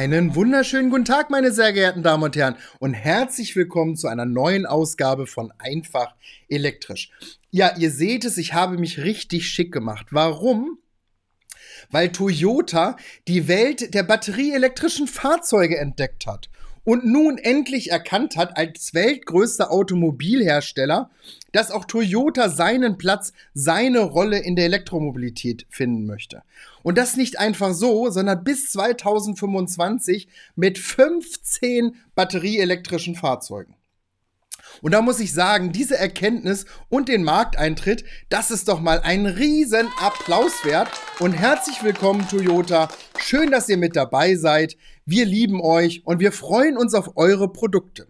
Einen wunderschönen guten Tag, meine sehr geehrten Damen und Herren, und herzlich willkommen zu einer neuen Ausgabe von Einfach Elektrisch. Ja, ihr seht es, ich habe mich richtig schick gemacht. Warum? Weil Toyota die Welt der batterieelektrischen Fahrzeuge entdeckt hat und nun endlich erkannt hat als weltgrößter Automobilhersteller, dass auch Toyota seinen Platz, seine Rolle in der Elektromobilität finden möchte. Und das nicht einfach so, sondern bis 2025 mit 15 batterieelektrischen Fahrzeugen. Und da muss ich sagen, diese Erkenntnis und den Markteintritt, das ist doch mal ein riesen Applaus wert. Und herzlich willkommen, Toyota. Schön, dass ihr mit dabei seid. Wir lieben euch und wir freuen uns auf eure Produkte.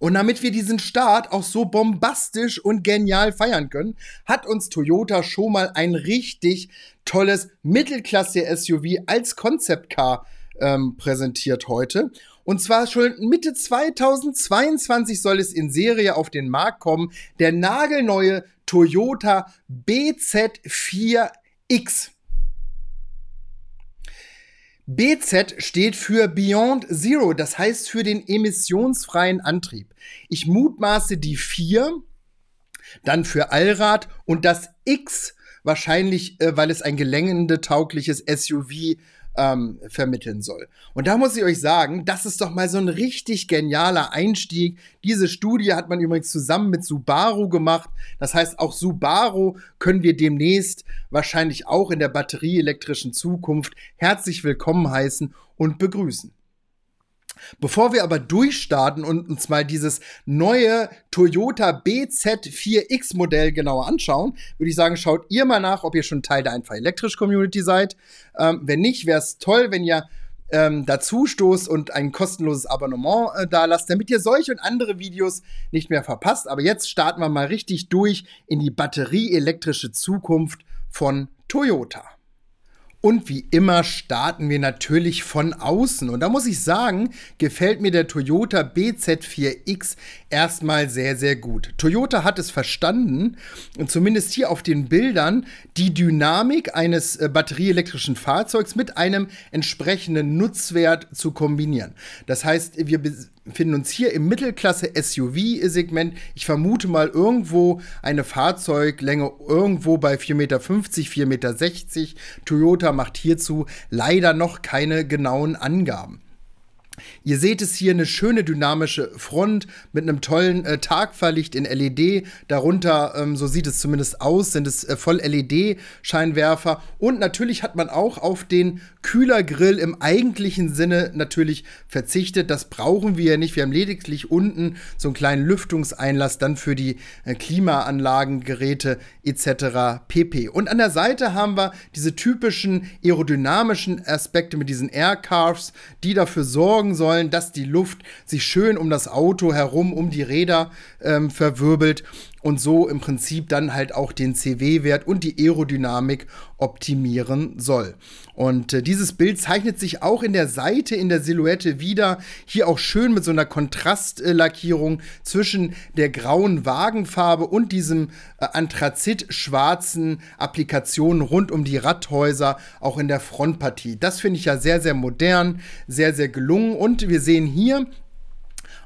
Und damit wir diesen Start auch so bombastisch und genial feiern können, hat uns Toyota schon mal ein richtig tolles Mittelklasse-SUV als Concept-Car ähm, präsentiert heute. Und zwar schon Mitte 2022 soll es in Serie auf den Markt kommen, der nagelneue Toyota BZ4X. BZ steht für Beyond Zero, das heißt für den emissionsfreien Antrieb. Ich mutmaße die 4, dann für Allrad und das X wahrscheinlich, äh, weil es ein gelängende taugliches SUV ähm, vermitteln soll. Und da muss ich euch sagen, das ist doch mal so ein richtig genialer Einstieg. Diese Studie hat man übrigens zusammen mit Subaru gemacht. Das heißt, auch Subaru können wir demnächst wahrscheinlich auch in der batterieelektrischen Zukunft herzlich willkommen heißen und begrüßen. Bevor wir aber durchstarten und uns mal dieses neue Toyota BZ4X Modell genauer anschauen, würde ich sagen, schaut ihr mal nach, ob ihr schon Teil der einfach elektrisch Community seid. Ähm, wenn nicht, wäre es toll, wenn ihr ähm, dazu stoßt und ein kostenloses Abonnement äh, da lasst, damit ihr solche und andere Videos nicht mehr verpasst. Aber jetzt starten wir mal richtig durch in die batterieelektrische Zukunft von Toyota. Und wie immer starten wir natürlich von außen. Und da muss ich sagen, gefällt mir der Toyota BZ4X erstmal sehr, sehr gut. Toyota hat es verstanden, und zumindest hier auf den Bildern, die Dynamik eines äh, batterieelektrischen Fahrzeugs mit einem entsprechenden Nutzwert zu kombinieren. Das heißt, wir finden uns hier im Mittelklasse-SUV-Segment, ich vermute mal irgendwo eine Fahrzeuglänge irgendwo bei 4,50 Meter, 4,60 Meter. Toyota macht hierzu leider noch keine genauen Angaben. Ihr seht es hier, eine schöne dynamische Front mit einem tollen äh, Tagverlicht in LED. Darunter, ähm, so sieht es zumindest aus, sind es äh, voll LED-Scheinwerfer. Und natürlich hat man auch auf den Kühlergrill im eigentlichen Sinne natürlich verzichtet. Das brauchen wir ja nicht. Wir haben lediglich unten so einen kleinen Lüftungseinlass dann für die äh, Klimaanlagengeräte etc. pp. Und an der Seite haben wir diese typischen aerodynamischen Aspekte mit diesen Aircarves, die dafür sorgen, sorgen sollen, dass die Luft sich schön um das Auto herum, um die Räder ähm, verwirbelt und so im Prinzip dann halt auch den CW-Wert und die Aerodynamik optimieren soll. Und äh, dieses Bild zeichnet sich auch in der Seite, in der Silhouette wieder. Hier auch schön mit so einer Kontrastlackierung äh, zwischen der grauen Wagenfarbe und diesem äh, anthrazit-schwarzen Applikationen rund um die Radhäuser, auch in der Frontpartie. Das finde ich ja sehr, sehr modern, sehr, sehr gelungen. Und wir sehen hier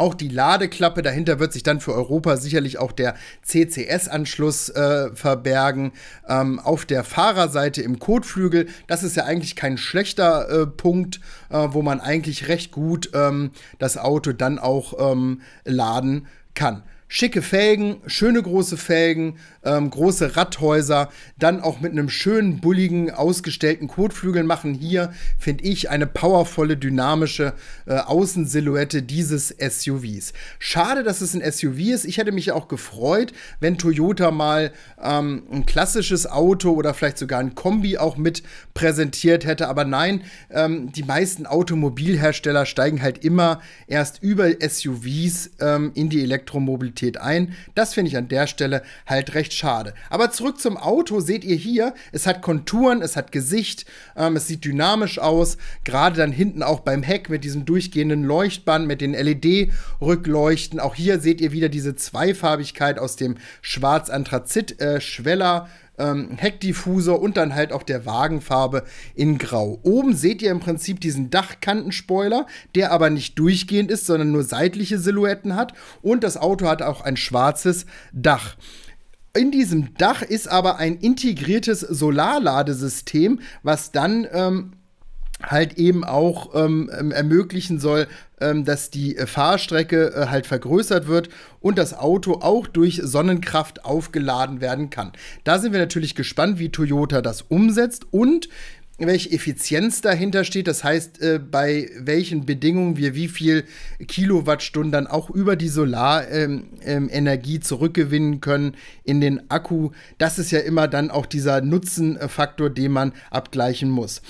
auch die Ladeklappe dahinter wird sich dann für Europa sicherlich auch der CCS-Anschluss äh, verbergen. Ähm, auf der Fahrerseite im Kotflügel, das ist ja eigentlich kein schlechter äh, Punkt, äh, wo man eigentlich recht gut ähm, das Auto dann auch ähm, laden kann schicke Felgen, schöne große Felgen, ähm, große Radhäuser, dann auch mit einem schönen, bulligen, ausgestellten Kotflügel machen hier, finde ich, eine powervolle, dynamische äh, Außensilhouette dieses SUVs. Schade, dass es ein SUV ist. Ich hätte mich auch gefreut, wenn Toyota mal ähm, ein klassisches Auto oder vielleicht sogar ein Kombi auch mit präsentiert hätte. Aber nein, ähm, die meisten Automobilhersteller steigen halt immer erst über SUVs ähm, in die Elektromobilität Realität ein. Das finde ich an der Stelle halt recht schade. Aber zurück zum Auto seht ihr hier, es hat Konturen, es hat Gesicht, ähm, es sieht dynamisch aus. Gerade dann hinten auch beim Heck mit diesem durchgehenden Leuchtband, mit den LED-Rückleuchten. Auch hier seht ihr wieder diese Zweifarbigkeit aus dem Schwarz-Anthrazit-Schweller. Äh, ähm, Heckdiffusor und dann halt auch der Wagenfarbe in Grau. Oben seht ihr im Prinzip diesen Dachkantenspoiler, der aber nicht durchgehend ist, sondern nur seitliche Silhouetten hat. Und das Auto hat auch ein schwarzes Dach. In diesem Dach ist aber ein integriertes Solarladesystem, was dann ähm, halt eben auch ähm, ähm, ermöglichen soll, ähm, dass die äh, Fahrstrecke äh, halt vergrößert wird und das Auto auch durch Sonnenkraft aufgeladen werden kann. Da sind wir natürlich gespannt, wie Toyota das umsetzt und welche Effizienz dahinter steht. Das heißt, äh, bei welchen Bedingungen wir wie viel Kilowattstunden dann auch über die Solarenergie ähm, ähm zurückgewinnen können in den Akku. Das ist ja immer dann auch dieser Nutzenfaktor, den man abgleichen muss.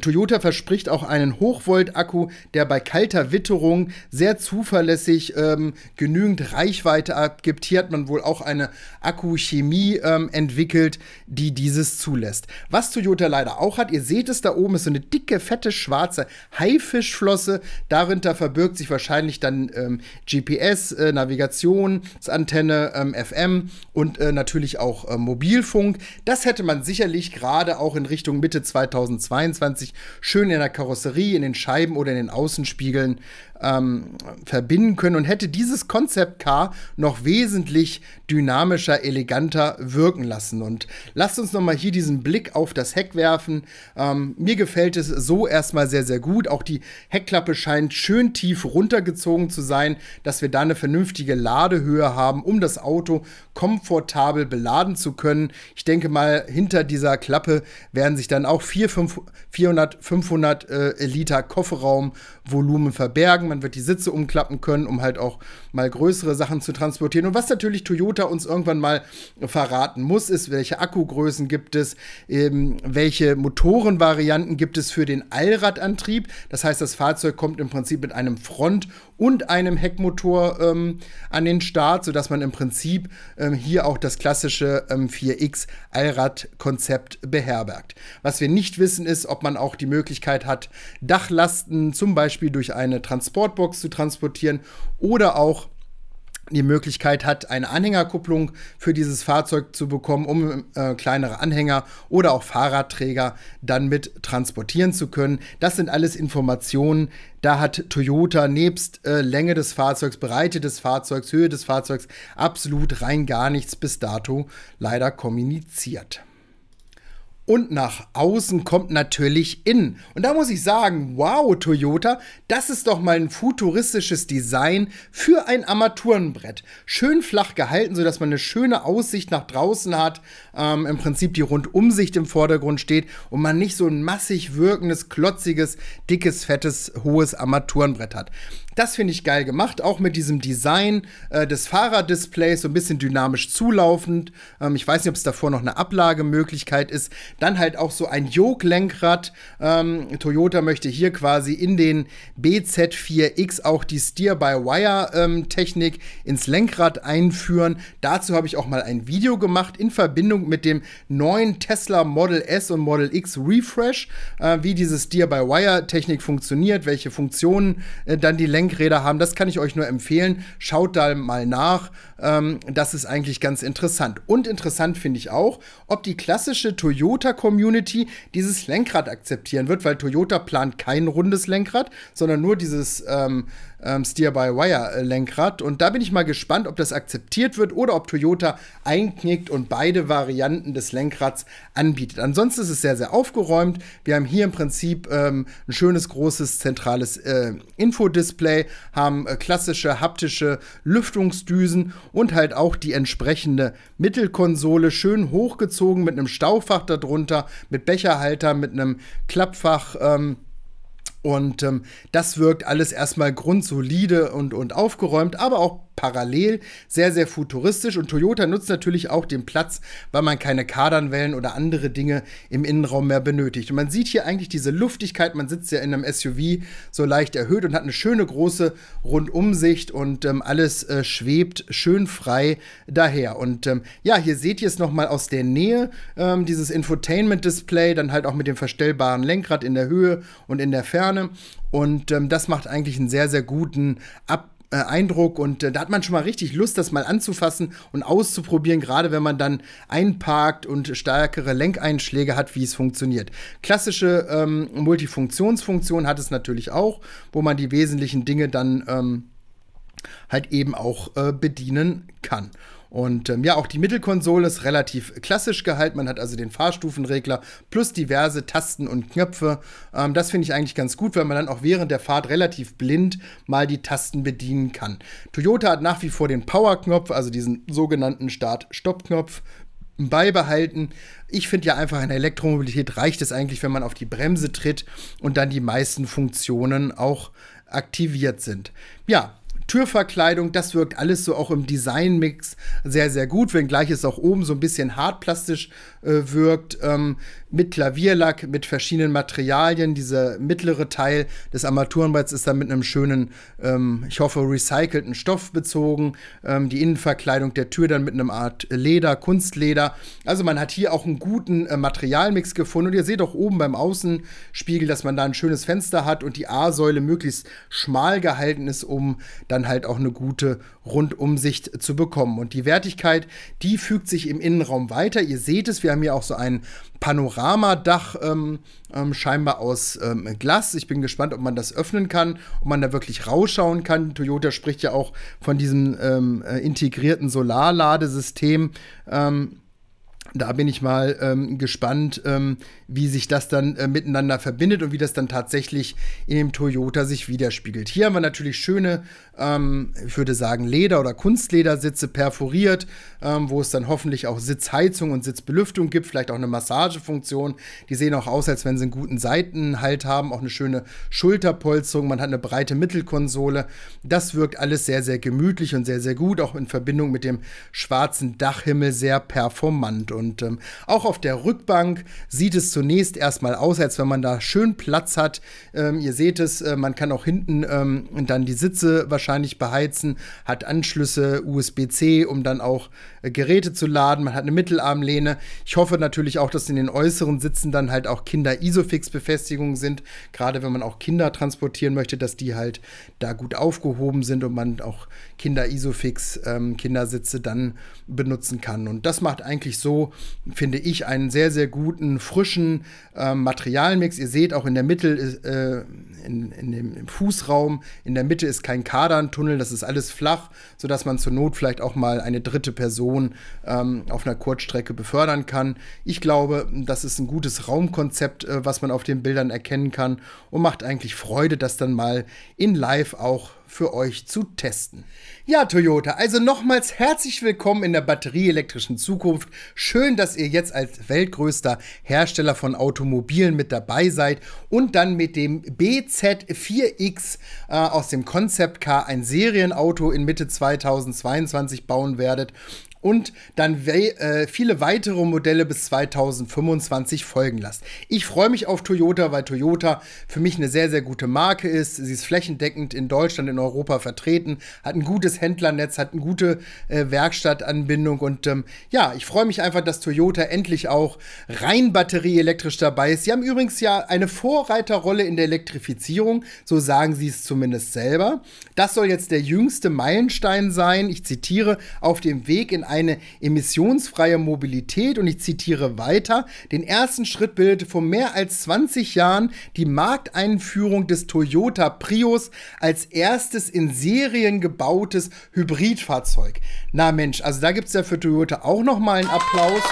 Toyota verspricht auch einen Hochvolt-Akku, der bei kalter Witterung sehr zuverlässig ähm, genügend Reichweite abgibt. Hier hat man wohl auch eine Akkuchemie ähm, entwickelt, die dieses zulässt. Was Toyota leider auch hat, ihr seht es da oben, ist so eine dicke, fette, schwarze Haifischflosse. Darin da verbirgt sich wahrscheinlich dann ähm, GPS, äh, Navigationsantenne, FM ähm, und äh, natürlich auch äh, Mobilfunk. Das hätte man sicherlich gerade auch in Richtung Mitte 2022 sich schön in der Karosserie, in den Scheiben oder in den Außenspiegeln ähm, verbinden können und hätte dieses Concept Car noch wesentlich dynamischer, eleganter wirken lassen. Und lasst uns nochmal hier diesen Blick auf das Heck werfen. Ähm, mir gefällt es so erstmal sehr, sehr gut. Auch die Heckklappe scheint schön tief runtergezogen zu sein, dass wir da eine vernünftige Ladehöhe haben, um das Auto komfortabel beladen zu können. Ich denke mal, hinter dieser Klappe werden sich dann auch 400, 500, 400, 500 äh, Liter Kofferraumvolumen verbergen. Man wird die Sitze umklappen können, um halt auch mal größere Sachen zu transportieren. Und was natürlich Toyota uns irgendwann mal verraten muss, ist, welche Akkugrößen gibt es, ähm, welche Motorenvarianten gibt es für den Allradantrieb. Das heißt, das Fahrzeug kommt im Prinzip mit einem Front- und einem Heckmotor ähm, an den Start, sodass man im Prinzip ähm, hier auch das klassische ähm, 4X Allradkonzept beherbergt. Was wir nicht wissen ist, ob man auch die Möglichkeit hat, Dachlasten zum Beispiel durch eine Transportbox zu transportieren oder auch die Möglichkeit hat, eine Anhängerkupplung für dieses Fahrzeug zu bekommen, um äh, kleinere Anhänger oder auch Fahrradträger dann mit transportieren zu können. Das sind alles Informationen, da hat Toyota nebst äh, Länge des Fahrzeugs, Breite des Fahrzeugs, Höhe des Fahrzeugs absolut rein gar nichts bis dato leider kommuniziert und nach außen kommt natürlich innen. Und da muss ich sagen, wow, Toyota, das ist doch mal ein futuristisches Design für ein Armaturenbrett. Schön flach gehalten, sodass man eine schöne Aussicht nach draußen hat, ähm, im Prinzip die Rundumsicht im Vordergrund steht und man nicht so ein massig wirkendes, klotziges, dickes, fettes, hohes Armaturenbrett hat. Das finde ich geil gemacht, auch mit diesem Design äh, des Fahrraddisplays, so ein bisschen dynamisch zulaufend. Ähm, ich weiß nicht, ob es davor noch eine Ablagemöglichkeit ist. Dann halt auch so ein joke lenkrad Ähm, Toyota möchte hier quasi in den BZ4X auch die Steer-by-Wire-Technik ähm, ins Lenkrad einführen. Dazu habe ich auch mal ein Video gemacht in Verbindung mit dem neuen Tesla Model S und Model X Refresh, äh, wie diese Steer-by-Wire-Technik funktioniert, welche Funktionen äh, dann die Lenkräder haben. Das kann ich euch nur empfehlen. Schaut da mal nach. Ähm, das ist eigentlich ganz interessant. Und interessant finde ich auch, ob die klassische Toyota Toyota-Community dieses Lenkrad akzeptieren wird, weil Toyota plant kein rundes Lenkrad, sondern nur dieses ähm, ähm, Steer-by-Wire-Lenkrad. Und da bin ich mal gespannt, ob das akzeptiert wird oder ob Toyota einknickt und beide Varianten des Lenkrads anbietet. Ansonsten ist es sehr, sehr aufgeräumt. Wir haben hier im Prinzip ähm, ein schönes, großes, zentrales äh, Infodisplay, haben äh, klassische haptische Lüftungsdüsen und halt auch die entsprechende Mittelkonsole schön hochgezogen mit einem Staufach darunter, mit Becherhalter, mit einem Klappfach. Ähm, und ähm, das wirkt alles erstmal grundsolide und, und aufgeräumt, aber auch parallel sehr, sehr futuristisch und Toyota nutzt natürlich auch den Platz, weil man keine Kardanwellen oder andere Dinge im Innenraum mehr benötigt. Und man sieht hier eigentlich diese Luftigkeit, man sitzt ja in einem SUV so leicht erhöht und hat eine schöne große Rundumsicht und ähm, alles äh, schwebt schön frei daher. Und ähm, ja, hier seht ihr es nochmal aus der Nähe, ähm, dieses Infotainment-Display, dann halt auch mit dem verstellbaren Lenkrad in der Höhe und in der Ferne. Und ähm, das macht eigentlich einen sehr, sehr guten Abbau äh, Eindruck und äh, da hat man schon mal richtig Lust, das mal anzufassen und auszuprobieren, gerade wenn man dann einparkt und stärkere Lenkeinschläge hat, wie es funktioniert. Klassische ähm, Multifunktionsfunktion hat es natürlich auch, wo man die wesentlichen Dinge dann ähm, halt eben auch äh, bedienen kann. Und ähm, ja, auch die Mittelkonsole ist relativ klassisch gehalten. Man hat also den Fahrstufenregler plus diverse Tasten und Knöpfe. Ähm, das finde ich eigentlich ganz gut, weil man dann auch während der Fahrt relativ blind mal die Tasten bedienen kann. Toyota hat nach wie vor den Power-Knopf, also diesen sogenannten Start-Stopp-Knopf, beibehalten. Ich finde ja einfach, in der Elektromobilität reicht es eigentlich, wenn man auf die Bremse tritt und dann die meisten Funktionen auch aktiviert sind. Ja, Türverkleidung, das wirkt alles so auch im Designmix sehr, sehr gut, wenngleich es auch oben so ein bisschen hartplastisch äh, wirkt. Ähm, mit Klavierlack, mit verschiedenen Materialien. Dieser mittlere Teil des Armaturenbretts ist dann mit einem schönen, ähm, ich hoffe, recycelten Stoff bezogen. Ähm, die Innenverkleidung der Tür dann mit einem Art Leder, Kunstleder. Also man hat hier auch einen guten äh, Materialmix gefunden. Und ihr seht auch oben beim Außenspiegel, dass man da ein schönes Fenster hat und die A-Säule möglichst schmal gehalten ist, um dann halt auch eine gute Rundumsicht zu bekommen. Und die Wertigkeit, die fügt sich im Innenraum weiter. Ihr seht es, wir haben hier auch so ein Panorama. Panoramadach ähm, ähm, scheinbar aus ähm, Glas. Ich bin gespannt, ob man das öffnen kann, ob man da wirklich rausschauen kann. Toyota spricht ja auch von diesem ähm, äh, integrierten Solarladesystem. Ähm, da bin ich mal ähm, gespannt, ähm, wie sich das dann äh, miteinander verbindet und wie das dann tatsächlich in dem Toyota sich widerspiegelt. Hier haben wir natürlich schöne, ähm, ich würde sagen, Leder- oder Kunstledersitze perforiert, ähm, wo es dann hoffentlich auch Sitzheizung und Sitzbelüftung gibt, vielleicht auch eine Massagefunktion. Die sehen auch aus, als wenn sie einen guten Seitenhalt haben, auch eine schöne Schulterpolsterung. Man hat eine breite Mittelkonsole. Das wirkt alles sehr, sehr gemütlich und sehr, sehr gut, auch in Verbindung mit dem schwarzen Dachhimmel sehr performant und und ähm, auch auf der Rückbank sieht es zunächst erstmal aus, als wenn man da schön Platz hat. Ähm, ihr seht es, äh, man kann auch hinten ähm, dann die Sitze wahrscheinlich beheizen, hat Anschlüsse USB-C, um dann auch äh, Geräte zu laden. Man hat eine Mittelarmlehne. Ich hoffe natürlich auch, dass in den äußeren Sitzen dann halt auch Kinder-Isofix-Befestigungen sind. Gerade wenn man auch Kinder transportieren möchte, dass die halt da gut aufgehoben sind und man auch Kinder-Isofix, ähm, Kindersitze dann benutzen kann. Und das macht eigentlich so finde ich, einen sehr, sehr guten, frischen ähm, Materialmix. Ihr seht auch in der Mitte, äh, in, in, dem im Fußraum, in der Mitte ist kein Kaderntunnel, das ist alles flach, sodass man zur Not vielleicht auch mal eine dritte Person ähm, auf einer Kurzstrecke befördern kann. Ich glaube, das ist ein gutes Raumkonzept, äh, was man auf den Bildern erkennen kann und macht eigentlich Freude, das dann mal in Live auch für euch zu testen. Ja, Toyota, also nochmals herzlich willkommen in der batterieelektrischen Zukunft. Schön, dass ihr jetzt als weltgrößter Hersteller von Automobilen mit dabei seid und dann mit dem BZ4X äh, aus dem Concept Car ein Serienauto in Mitte 2022 bauen werdet und dann we äh, viele weitere Modelle bis 2025 folgen lässt. Ich freue mich auf Toyota, weil Toyota für mich eine sehr, sehr gute Marke ist. Sie ist flächendeckend in Deutschland, in Europa vertreten, hat ein gutes Händlernetz, hat eine gute äh, Werkstattanbindung und ähm, ja, ich freue mich einfach, dass Toyota endlich auch rein batterieelektrisch dabei ist. Sie haben übrigens ja eine Vorreiterrolle in der Elektrifizierung, so sagen sie es zumindest selber. Das soll jetzt der jüngste Meilenstein sein, ich zitiere, auf dem Weg in eine emissionsfreie Mobilität und ich zitiere weiter, den ersten Schritt bildete vor mehr als 20 Jahren die Markteinführung des Toyota Prius als erstes in Serien gebautes Hybridfahrzeug. Na Mensch, also da gibt es ja für Toyota auch nochmal einen Applaus.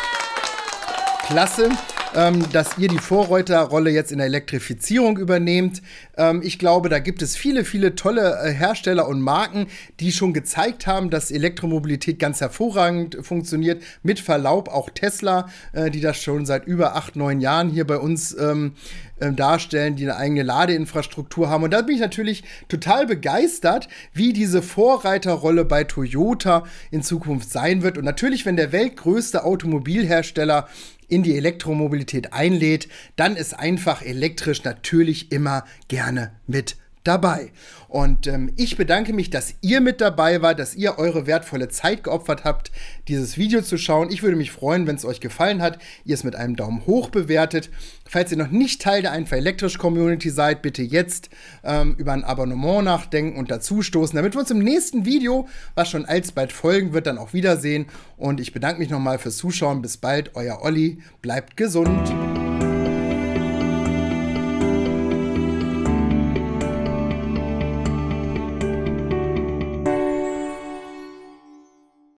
Klasse ähm, dass ihr die Vorreiterrolle jetzt in der Elektrifizierung übernehmt. Ähm, ich glaube, da gibt es viele, viele tolle äh, Hersteller und Marken, die schon gezeigt haben, dass Elektromobilität ganz hervorragend funktioniert. Mit Verlaub auch Tesla, äh, die das schon seit über acht, neun Jahren hier bei uns ähm, ähm darstellen, die eine eigene Ladeinfrastruktur haben. Und da bin ich natürlich total begeistert, wie diese Vorreiterrolle bei Toyota in Zukunft sein wird. Und natürlich, wenn der weltgrößte Automobilhersteller in die Elektromobilität einlädt, dann ist einfach elektrisch natürlich immer gerne mit dabei. Und ähm, ich bedanke mich, dass ihr mit dabei wart, dass ihr eure wertvolle Zeit geopfert habt, dieses Video zu schauen. Ich würde mich freuen, wenn es euch gefallen hat, ihr es mit einem Daumen hoch bewertet. Falls ihr noch nicht Teil der Einfach Elektrisch Community seid, bitte jetzt ähm, über ein Abonnement nachdenken und dazustoßen, damit wir uns im nächsten Video, was schon alsbald folgen wird, dann auch wiedersehen. Und ich bedanke mich nochmal fürs Zuschauen. Bis bald, euer Olli. Bleibt gesund.